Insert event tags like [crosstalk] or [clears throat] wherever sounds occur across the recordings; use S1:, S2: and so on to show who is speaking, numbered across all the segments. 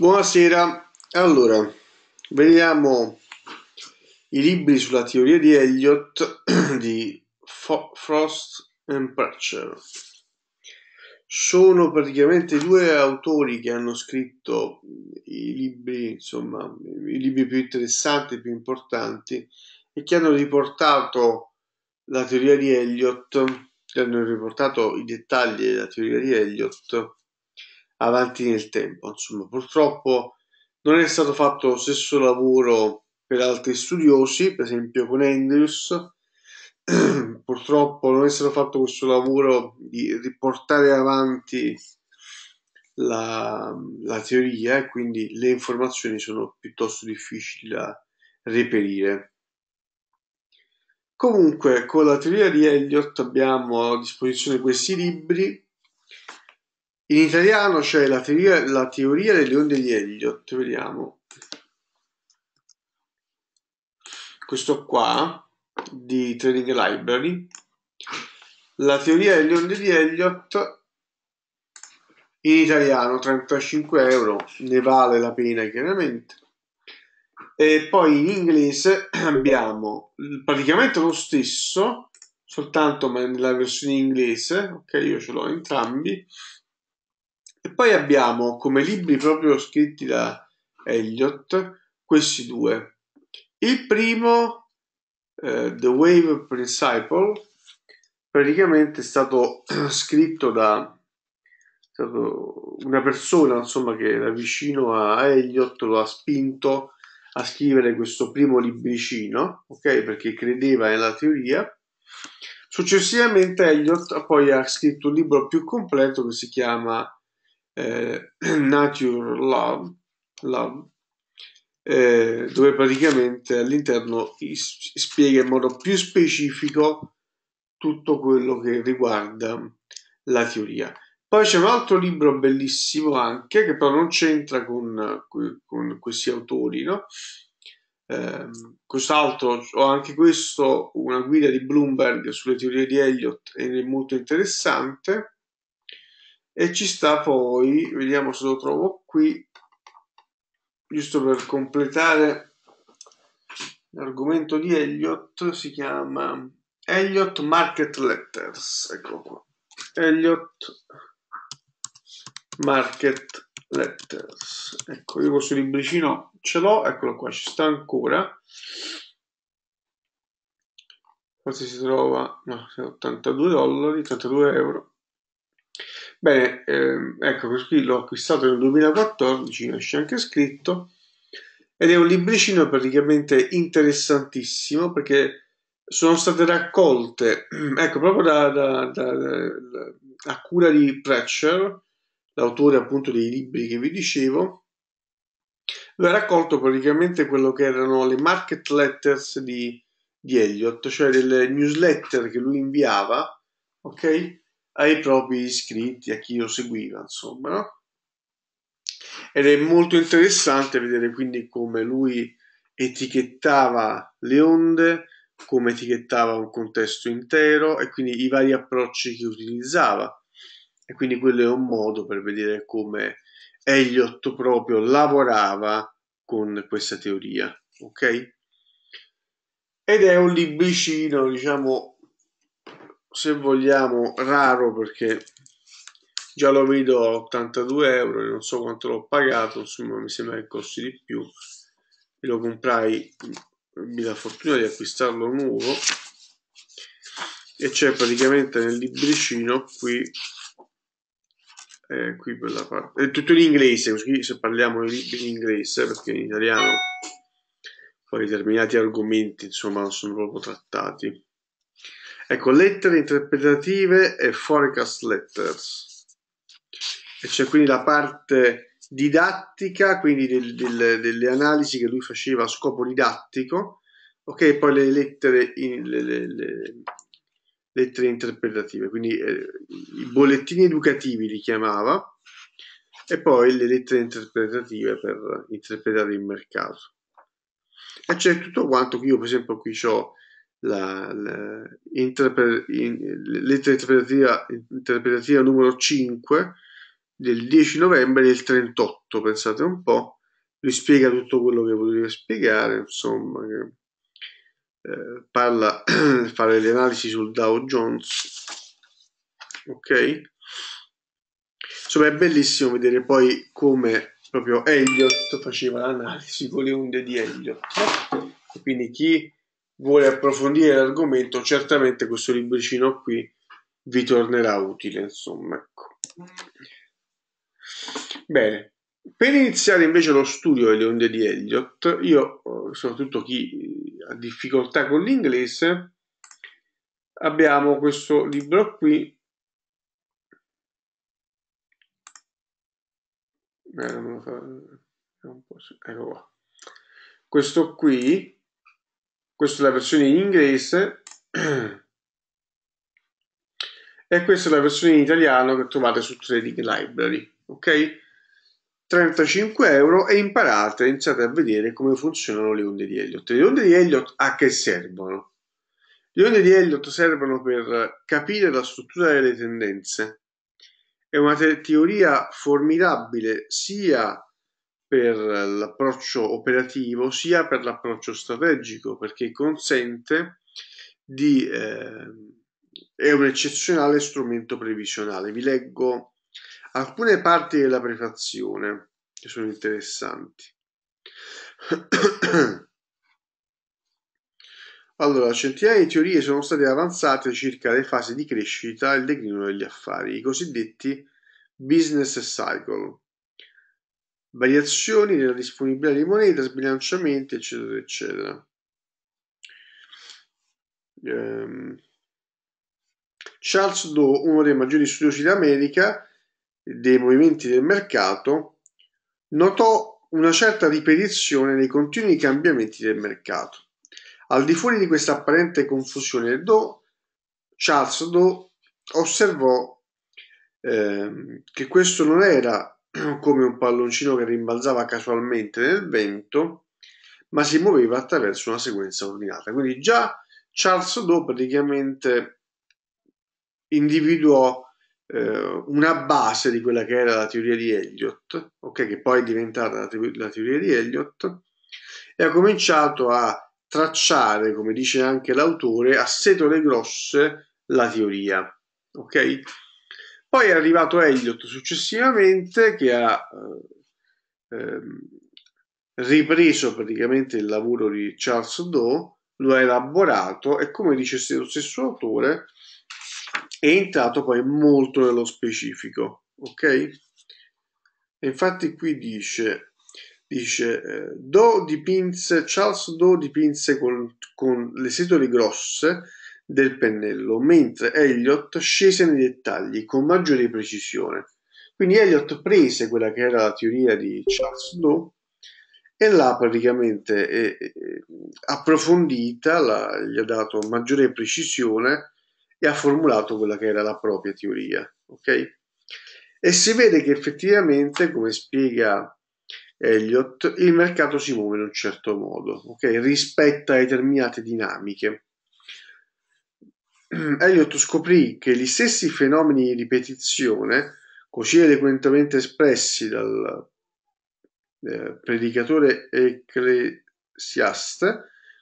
S1: Buonasera, allora vediamo i libri sulla teoria di Eliot [clears throat] di Fo Frost e Parcher. Sono praticamente due autori che hanno scritto i libri, insomma, i libri più interessanti, più importanti e che hanno riportato la teoria di Eliot, che hanno riportato i dettagli della teoria di Eliot avanti nel tempo. Insomma, purtroppo non è stato fatto lo stesso lavoro per altri studiosi, per esempio con Andrews. [clears throat] purtroppo non è stato fatto questo lavoro di riportare avanti la, la teoria e quindi le informazioni sono piuttosto difficili da reperire. Comunque, con la teoria di Elliott abbiamo a disposizione questi libri in italiano c'è la teoria, la teoria delle onde di Elliott, vediamo. Questo qua, di Trading Library. La teoria delle onde di Elliott in italiano 35 euro, ne vale la pena chiaramente. E poi in inglese [clears throat] abbiamo praticamente lo stesso, soltanto nella versione inglese, ok, io ce l'ho entrambi, e poi abbiamo come libri proprio scritti da Elliot questi due. Il primo, eh, The Wave Principle, praticamente è stato [clears throat] scritto da una persona insomma che era vicino a Elliot, lo ha spinto a scrivere questo primo libricino ok perché credeva nella teoria successivamente Elliot poi ha scritto un libro più completo che si chiama eh, Nature [clears throat] Love, Love eh, dove praticamente all'interno spiega in modo più specifico tutto quello che riguarda la teoria. Poi c'è un altro libro bellissimo anche, che però non c'entra con, con questi autori, no? Eh, quest'altro, ho anche questo, una guida di Bloomberg sulle teorie di Elliott, è molto interessante e ci sta poi vediamo se lo trovo qui giusto per completare l'argomento di Elliot, si chiama Elliot Market Letters eccolo qua Elliot Market Letters ecco io questo libricino ce l'ho eccolo qua ci sta ancora forse si trova no, 82 dollari 82 euro Bene, ehm, ecco, questo qui l'ho acquistato nel 2014, c'è anche scritto, ed è un libricino praticamente interessantissimo perché sono state raccolte, [clears throat] ecco, proprio da, da, da, a cura di Pratcher, l'autore appunto dei libri che vi dicevo, lui ha raccolto praticamente quello che erano le market letters di, di Elliot, cioè delle newsletter che lui inviava, ok? ai propri iscritti, a chi lo seguiva, insomma, no? Ed è molto interessante vedere quindi come lui etichettava le onde, come etichettava un contesto intero e quindi i vari approcci che utilizzava. E quindi quello è un modo per vedere come Eliot proprio lavorava con questa teoria, ok? Ed è un libricino, diciamo, se vogliamo raro perché già lo vedo a 82 euro non so quanto l'ho pagato insomma mi sembra che costi di più e lo comprai mi da fortuna di acquistarlo nuovo e c'è praticamente nel libricino qui eh, qui per la parte è tutto in inglese così se parliamo di libri in inglese perché in italiano poi determinati argomenti insomma non sono proprio trattati Ecco, lettere interpretative e forecast letters. E c'è quindi la parte didattica, quindi del, del, delle analisi che lui faceva a scopo didattico, ok, poi le lettere, in, le, le, le lettere interpretative, quindi eh, i bollettini educativi li chiamava, e poi le lettere interpretative per interpretare il mercato. E c'è tutto quanto, io per esempio qui ho la, la interpre, in, l'interpretativa, interpretativa numero 5 del 10 novembre del 38, pensate un po', lui spiega tutto quello che voleva spiegare, insomma, che, eh, parla, [clears throat] fa le analisi sul Dow Jones, ok? Insomma è bellissimo vedere poi come proprio Elliot faceva l'analisi con le onde di Elliot, quindi chi vuole approfondire l'argomento, certamente questo libricino qui vi tornerà utile, insomma. Ecco. Bene, per iniziare invece lo studio delle onde di Elliott, io, eh, soprattutto chi eh, ha difficoltà con l'inglese, abbiamo questo libro qui, eh, fa... Eh, ecco qua. questo qui questa è la versione in inglese e questa è la versione in italiano che trovate su Trading Library, ok? 35 euro e imparate, iniziate a vedere come funzionano le onde di Elliott. Le onde di Elliott a che servono? Le onde di Elliott servono per capire la struttura delle tendenze. È una te teoria formidabile sia per l'approccio operativo sia per l'approccio strategico perché consente di eh, è un eccezionale strumento previsionale vi leggo alcune parti della prefazione che sono interessanti [clears throat] Allora, centinaia di teorie sono state avanzate circa le fasi di crescita e il declino degli affari, i cosiddetti business cycle, variazioni della disponibilità di moneta, sbilanciamenti, eccetera, eccetera. Ehm. Charles Doe, uno dei maggiori studiosi d'America dei movimenti del mercato, notò una certa ripetizione nei continui cambiamenti del mercato. Al di fuori di questa apparente confusione, Doe, Charles Doe osservò eh, che questo non era [clears throat] come un palloncino che rimbalzava casualmente nel vento, ma si muoveva attraverso una sequenza ordinata. Quindi già Charles Doe praticamente individuò eh, una base di quella che era la teoria di Elliot, okay, che poi è diventata la, te- la teoria di Elliot, e ha cominciato a tracciare, come dice anche l'autore, a setole grosse la teoria. Ok? Poi è arrivato Elliot successivamente che ha eh, ehm, ripreso praticamente il lavoro di Charles Doe, lo ha elaborato e come dice lo stesso autore è entrato poi molto nello specifico, ok? E infatti qui dice, dice eh, Doe dipinse, Charles Doe dipinse con, con le setole grosse del pennello, mentre Elliott scese nei dettagli con maggiore precisione. Quindi Elliott prese quella che era la teoria di Charles Lowe e l'ha praticamente eh, eh approfondita, la, gli ha dato maggiore precisione e ha formulato quella che era la propria teoria. Okay? E si vede che effettivamente, come spiega Elliott, il mercato si muove in un certo modo, okay? rispetto a determinate dinamiche. Eliot [clears throat] scoprì che gli stessi fenomeni di ripetizione, così eloquentemente espressi dal eh, predicatore ecclesiaste,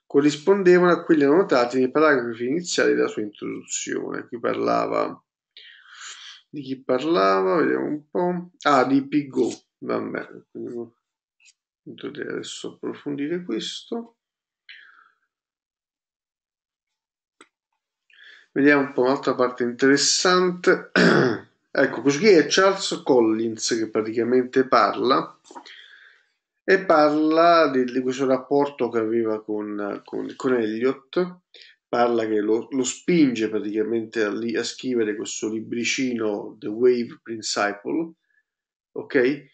S1: corrispondevano a quelli annotati nei paragrafi iniziali della sua introduzione. Qui parlava di chi parlava, vediamo un po'. Ah, di Pigot. Vabbè, adesso approfondire questo. Vediamo un po' un'altra parte interessante. [clears throat] ecco, così è Charles Collins che praticamente parla e parla di, di questo rapporto che aveva con, con, con Elliot, parla che lo, lo spinge praticamente a, a, scrivere questo libricino The Wave Principle, ok? E,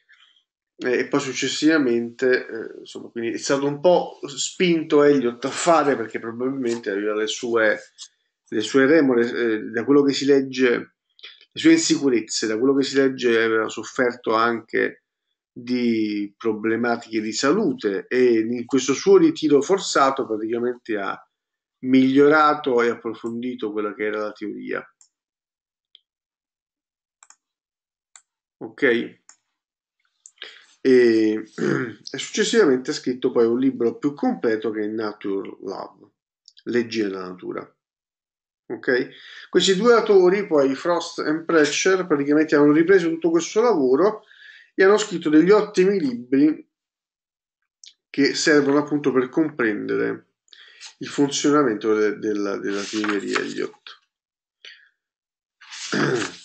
S1: e poi successivamente, eh, insomma, quindi è stato un po' spinto Elliot a fare perché probabilmente aveva le sue le sue remore, eh, da quello che si legge, le sue insicurezze, da quello che si legge, aveva sofferto anche di problematiche di salute e in questo suo ritiro forzato praticamente ha migliorato e approfondito quella che era la teoria. Ok? E, [clears throat] successivamente ha scritto poi un libro più completo che è Nature Love, Leggi della natura. Okay? Questi due autori, poi Frost e Prescher, praticamente hanno ripreso tutto questo lavoro e hanno scritto degli ottimi libri che servono appunto per comprendere il funzionamento de- della, della teoria di Elliott. [clears throat]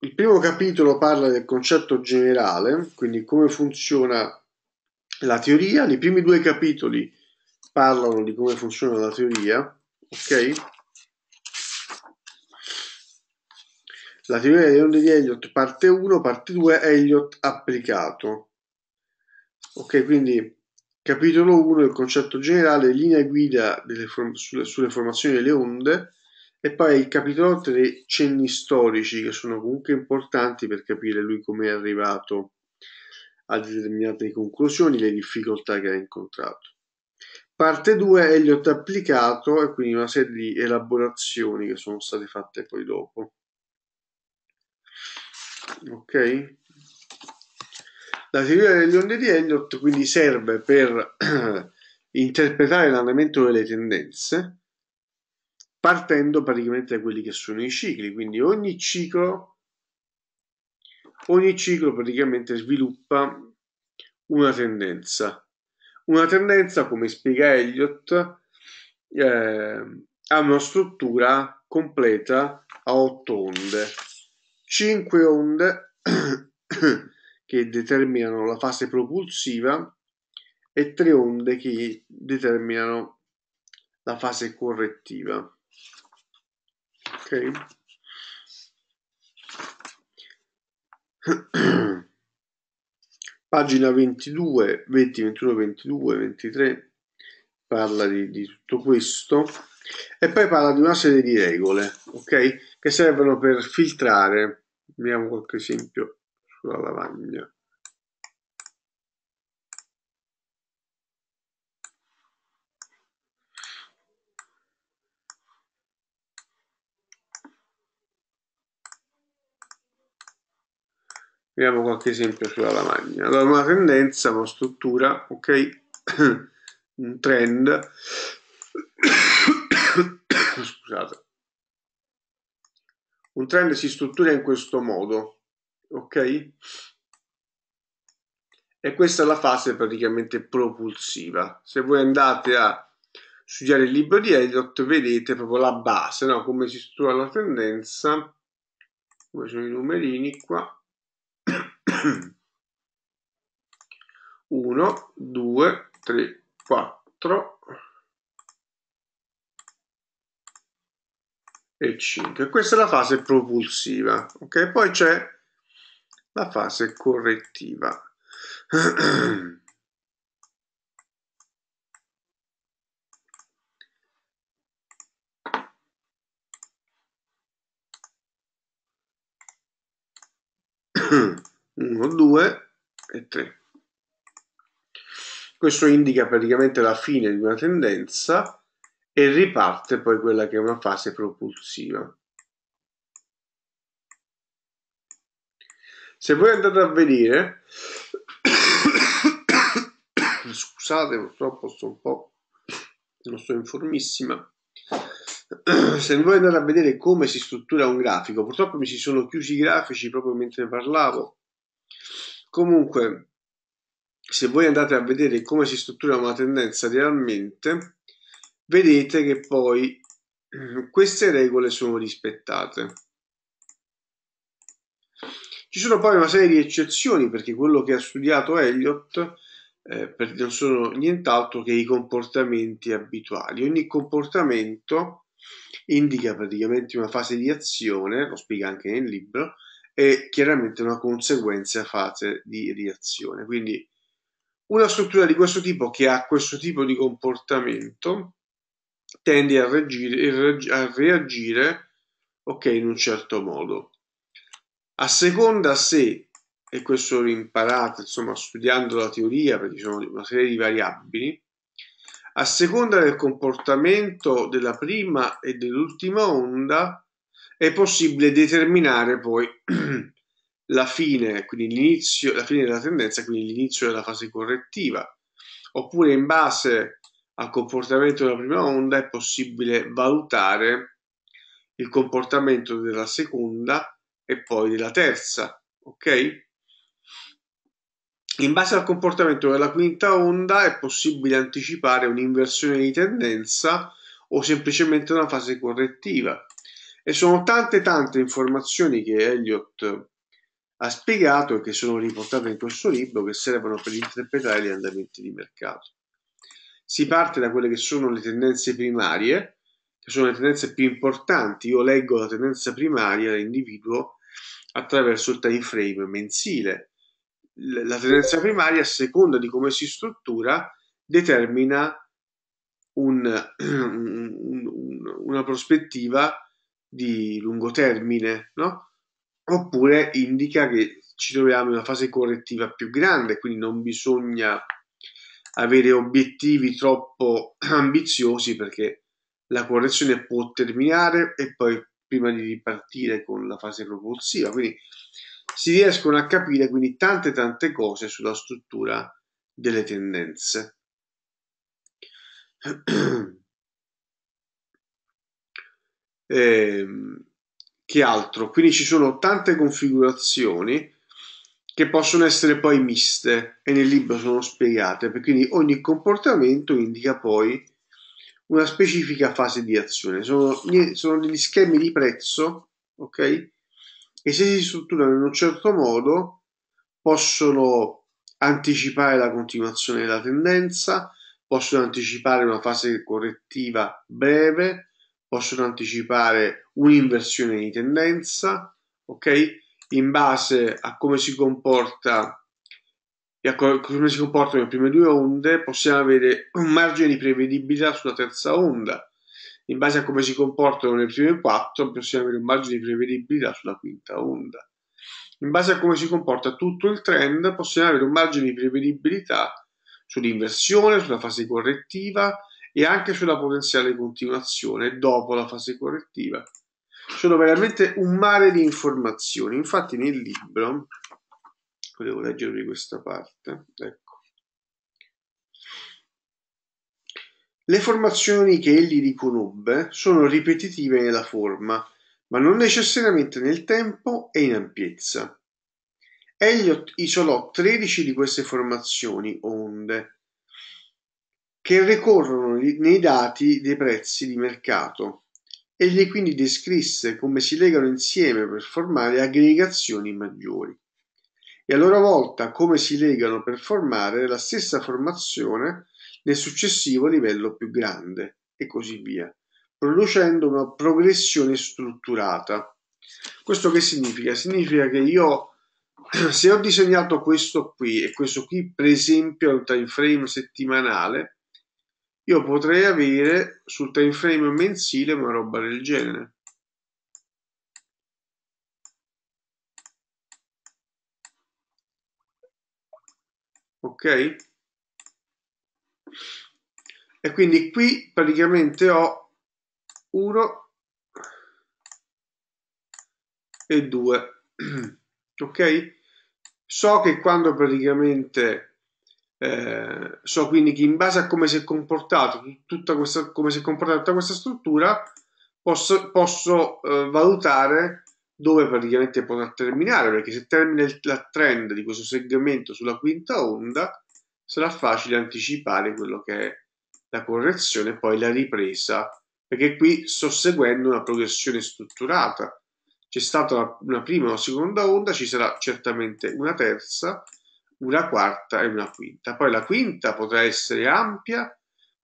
S1: Il primo capitolo parla del concetto generale, quindi come funziona la teoria. I primi due capitoli parlano di come funziona la teoria ok? La teoria delle onde di Elliott parte 1, parte 2, Elliott applicato. Ok, quindi capitolo 1, il concetto generale, linea guida form sulle, sulle formazioni delle onde, e poi il capitolo 3, cenni storici, che sono comunque importanti per capire lui come è arrivato a determinate conclusioni, le difficoltà che ha incontrato. Parte 2 Elliot applicato e quindi una serie di elaborazioni che sono state fatte poi dopo. Ok? La teoria delle onde di Elliot quindi serve per [clears throat] interpretare l'andamento delle tendenze partendo praticamente da quelli che sono i cicli, quindi ogni ciclo ogni ciclo praticamente sviluppa una tendenza una tendenza, come spiega Eliot, eh, ha una struttura completa a otto onde. Cinque onde [coughs] che determinano la fase propulsiva e tre onde che determinano la fase correttiva. Ok? [coughs] [coughs] Pagina 22, 20, 21, 22, 23 parla di, di tutto questo e poi parla di una serie di regole, ok? Che servono per filtrare. Vediamo qualche esempio sulla lavagna. Vediamo qualche esempio sulla lavagna. Allora, una tendenza, una struttura, ok? [clears throat] un trend. [coughs] Scusate. Un trend si struttura in questo modo, ok? E questa è la fase praticamente propulsiva. Se voi andate a studiare il libro di Elliott vedete proprio la base, no? come si struttura la tendenza, come sono i numerini qua, 1, 2, 3, 4 e 5. Questa è la fase propulsiva, ok? Poi c'è la fase correttiva. [clears throat] precedente. Questo indica praticamente la fine di una tendenza e riparte poi quella che è una fase propulsiva. Se voi andate a vedere, [coughs] scusate purtroppo sto un po', non sto informissima, [coughs] se voi andate a vedere come si struttura un grafico, purtroppo mi si sono chiusi i grafici proprio mentre parlavo, Comunque, se voi andate a vedere come si struttura una tendenza realmente, vedete che poi [clears throat] queste regole sono rispettate. Ci sono poi una serie di eccezioni perché quello che ha studiato Elliot eh, non sono nient'altro che i comportamenti abituali. Ogni comportamento indica praticamente una fase di azione, lo spiega anche nel libro, è chiaramente una conseguenza fase di reazione. Quindi una struttura di questo tipo che ha questo tipo di comportamento tende a reagire, a reagire okay, in un certo modo. A seconda se, e questo l'ho imparato insomma, studiando la teoria, perché ci sono una serie di variabili, a seconda del comportamento della prima e dell'ultima onda, è possibile determinare poi [clears throat] la fine, quindi l'inizio, la fine della tendenza, quindi l'inizio della fase correttiva. Oppure in base al comportamento della prima onda è possibile valutare il comportamento della seconda e poi della terza, ok? In base al comportamento della quinta onda è possibile anticipare un'inversione di tendenza o semplicemente una fase correttiva. E sono tante tante informazioni che Elliot ha spiegato e che sono riportate in questo libro che servono per interpretare gli andamenti di mercato. Si parte da quelle che sono le tendenze primarie, che sono le tendenze più importanti. Io leggo la tendenza primaria dell'individuo attraverso il time frame mensile. La tendenza primaria, a seconda di come si struttura, determina un, [clears throat] un, una prospettiva di lungo termine, no? Oppure indica che ci troviamo in una fase correttiva più grande, quindi non bisogna avere obiettivi troppo [clears throat] ambiziosi perché la correzione può terminare e poi prima di ripartire con la fase propulsiva. Quindi si riescono a capire quindi tante tante cose sulla struttura delle tendenze. [clears throat] eh, che altro. Quindi ci sono tante configurazioni che possono essere poi miste e nel libro sono spiegate, quindi ogni comportamento indica poi una specifica fase di azione. Sono, sono degli schemi di prezzo, ok? E se si strutturano in un certo modo possono anticipare la continuazione della tendenza, possono anticipare una fase correttiva breve, possono anticipare un'inversione di tendenza, ok? In base a come si comporta a come si comportano le prime due onde, possiamo avere un margine di prevedibilità sulla terza onda. In base a come si comportano le prime quattro, possiamo avere un margine di prevedibilità sulla quinta onda. In base a come si comporta tutto il trend, possiamo avere un margine di prevedibilità sull'inversione, sulla fase correttiva, e anche sulla potenziale continuazione dopo la fase correttiva. sono veramente un mare di informazioni. Infatti nel libro, volevo leggervi questa parte, ecco. Le formazioni che egli riconobbe sono ripetitive nella forma, ma non necessariamente nel tempo e in ampiezza. Egli isolò 13 di queste formazioni, onde, che ricorrono nei dati dei prezzi di mercato. Egli quindi descrisse come si legano insieme per formare aggregazioni maggiori e a loro volta come si legano per formare la stessa formazione nel successivo livello più grande e così via, producendo una progressione strutturata. Questo che significa? Significa che io [clears throat] se ho disegnato questo qui e questo qui per esempio è un time frame settimanale io potrei avere sul time frame mensile una roba del genere. Ok? E quindi qui praticamente ho 1 e 2. [clears throat] ok? So che quando praticamente eh, so quindi che in base a come si è comportato tutta questa, come si è comportata tutta questa struttura, posso, posso eh, valutare dove praticamente potrà terminare, perché se termina il, la trend di questo segmento sulla quinta onda, sarà facile anticipare quello che è la correzione e poi la ripresa, perché qui sto seguendo una progressione strutturata. C'è stata una prima, una seconda onda, ci sarà certamente una terza, una quarta e una quinta. Poi la quinta potrà essere ampia,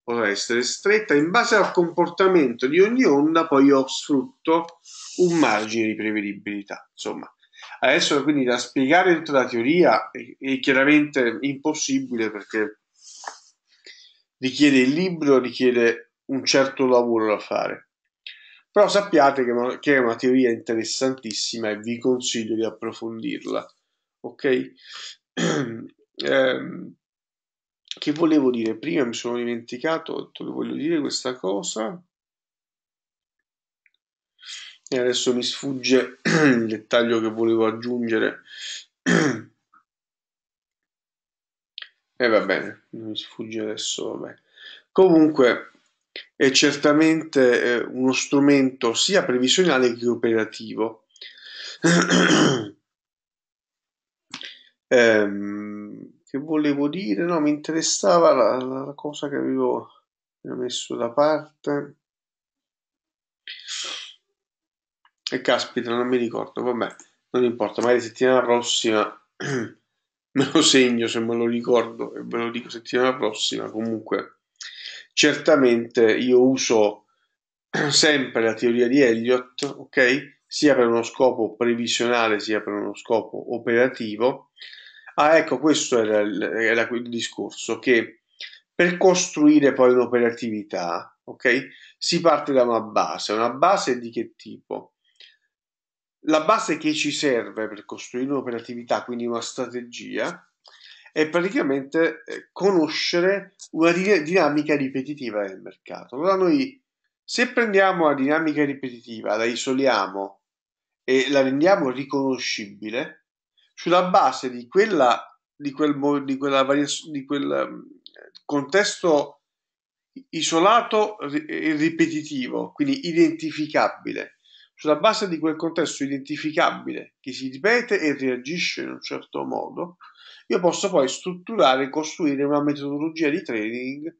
S1: potrà essere stretta, in base al comportamento di ogni onda poi io sfrutto un margine di prevedibilità. Insomma, adesso quindi da spiegare tutta la teoria è, chiaramente impossibile perché richiede il libro, richiede un certo lavoro da fare. Però sappiate che, che è una teoria interessantissima e vi consiglio di approfondirla. Ok? [clears throat] eh, che volevo dire prima, mi sono dimenticato, te voglio dire questa cosa. E adesso mi sfugge [clears throat] il dettaglio che volevo aggiungere. [clears throat] E va bene, mi sfugge adesso. Vabbè. Comunque è certamente eh, uno strumento sia previsionale che operativo. Ehm, che volevo dire? No, mi interessava la, la cosa che avevo messo da parte. E caspita, non mi ricordo, vabbè, non importa, magari settimana prossima [clears throat] me lo segno se me lo ricordo e ve lo dico settimana prossima. Comunque, certamente io uso [clears throat] sempre la teoria di Elliott, ok? Sia per uno scopo previsionale sia per uno scopo operativo. Ah, ecco, questo era il, era il discorso, che per costruire poi un'operatività, ok? Si parte da una base, una base di che tipo? La base che ci serve per costruire un'operatività, quindi una strategia, è praticamente eh, conoscere una dinamica ripetitiva del mercato. Allora noi, se prendiamo la dinamica ripetitiva, la isoliamo e la rendiamo riconoscibile, sulla base di quella di quel, di quella variazione di quel ehm, contesto isolato e ripetitivo, quindi identificabile. Sulla base di quel contesto identificabile che si ripete e reagisce in un certo modo, io posso poi strutturare e costruire una metodologia di trading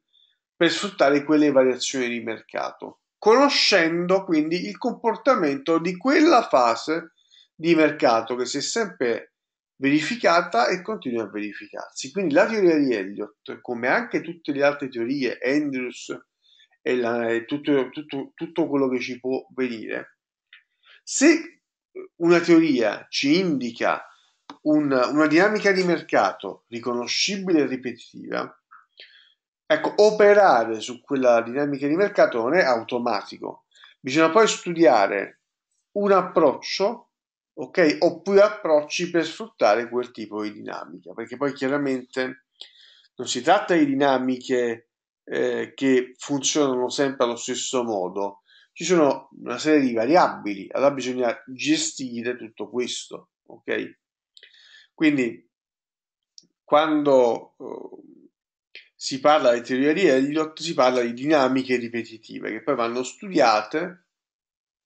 S1: per sfruttare quelle variazioni di mercato, conoscendo quindi il comportamento di quella fase di mercato che si è sempre verificata e continua a verificarsi. Quindi la teoria di Elliott, come anche tutte le altre teorie, Andrews e, la, tutto, tutto, tutto quello che ci può venire, se una teoria ci indica una, una dinamica di mercato riconoscibile e ripetitiva, ecco, operare su quella dinamica di mercato non è automatico. Bisogna poi studiare un approccio ok? Oppure approcci per sfruttare quel tipo di dinamica, perché poi chiaramente non si tratta di dinamiche eh, che funzionano sempre allo stesso modo, ci sono una serie di variabili, allora bisogna gestire tutto questo, ok? Quindi quando eh, si parla di teoria di Elliott, si parla di dinamiche ripetitive che poi vanno studiate,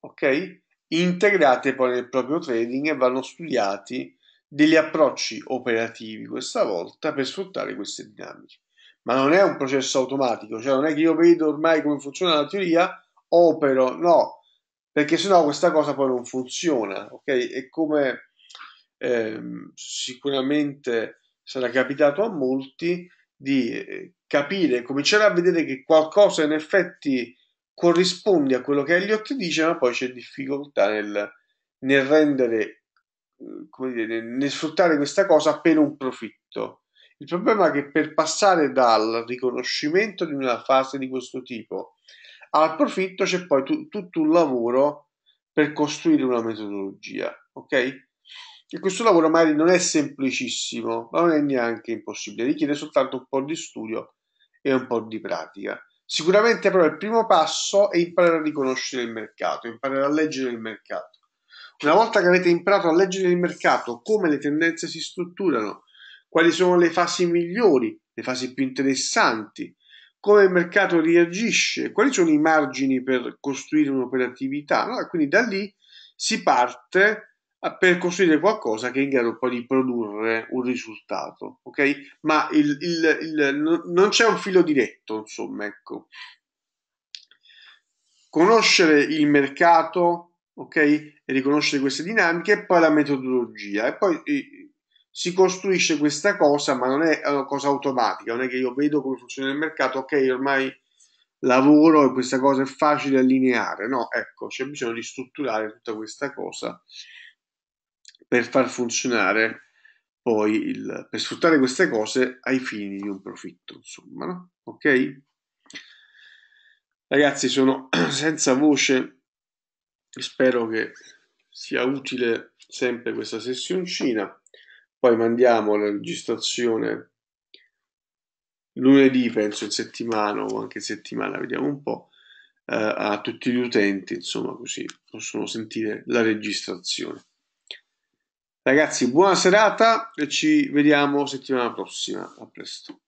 S1: ok? integrate poi nel proprio trading e vanno studiati degli approcci operativi questa volta per sfruttare queste dinamiche. Ma non è un processo automatico, cioè non è che io vedo ormai come funziona la teoria, opero, no, perché sennò questa cosa poi non funziona, ok? E come ehm, sicuramente sarà capitato a molti di eh, capire, cominciare a vedere che qualcosa in effetti corrisponde a quello che Elliott dice, ma poi c'è difficoltà nel, nel rendere, eh, come dire, nel sfruttare questa cosa per un profitto. Il problema è che per passare dal riconoscimento di una fase di questo tipo al profitto c'è poi tu, tutto un lavoro per costruire una metodologia, ok? E questo lavoro magari non è semplicissimo, ma non è neanche impossibile, richiede soltanto un po' di studio e un po' di pratica. Sicuramente però il primo passo è imparare a riconoscere il mercato, imparare a leggere il mercato. Una volta che avete imparato a leggere il mercato, come le tendenze si strutturano, quali sono le fasi migliori, le fasi più interessanti, come il mercato reagisce, quali sono i margini per costruire un'operatività, no? quindi da lì si parte per costruire qualcosa che è in grado poi di produrre un risultato, ok? Ma il, il, il, non c'è un filo diretto, insomma, ecco. Conoscere il mercato, ok? E riconoscere queste dinamiche e poi la metodologia e poi eh, si costruisce questa cosa, ma non è una cosa automatica, non è che io vedo come funziona il mercato, ok, ormai lavoro e questa cosa è facile allineare, no, ecco, c'è bisogno di strutturare tutta questa cosa per far funzionare poi il, per sfruttare queste cose ai fini di un profitto, insomma, no? ok? Ragazzi, sono [clears throat] senza voce, spero che sia utile sempre questa sessioncina, poi mandiamo la registrazione lunedì, penso in settimana o anche in settimana, vediamo un po', eh, a tutti gli utenti, insomma, così possono sentire la registrazione. Ragazzi, buona serata e ci vediamo settimana prossima. A presto.